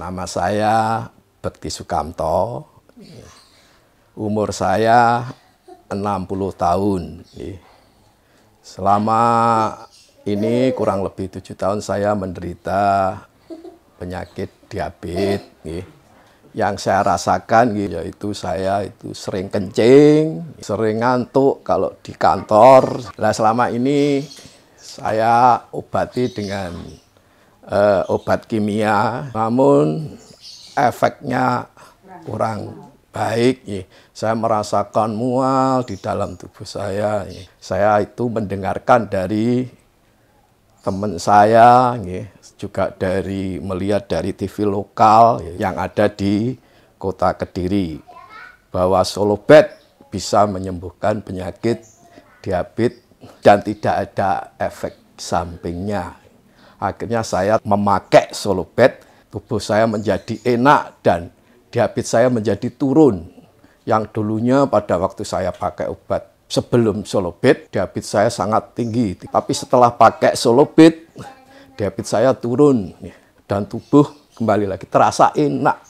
Nama saya Bekti Sukamto. Umur saya 60 tahun. Selama ini kurang lebih tujuh tahun saya menderita penyakit diabetes. Yang saya rasakan yaitu saya itu sering kencing, sering ngantuk kalau di kantor. Nah selama ini saya obati dengan uh, obat kimia, namun efeknya kurang baik. Saya merasakan mual di dalam tubuh saya. Saya itu mendengarkan dari teman saya, juga dari melihat dari TV lokal yang ada di kota Kediri bahwa solobet bisa menyembuhkan penyakit diabetes dan tidak ada efek sampingnya. Akhirnya saya memakai solopet, tubuh saya menjadi enak dan diabetes saya menjadi turun. Yang dulunya pada waktu saya pakai obat sebelum Bed diabetes saya sangat tinggi. Tapi setelah pakai Bed diabetes saya turun dan tubuh kembali lagi terasa enak.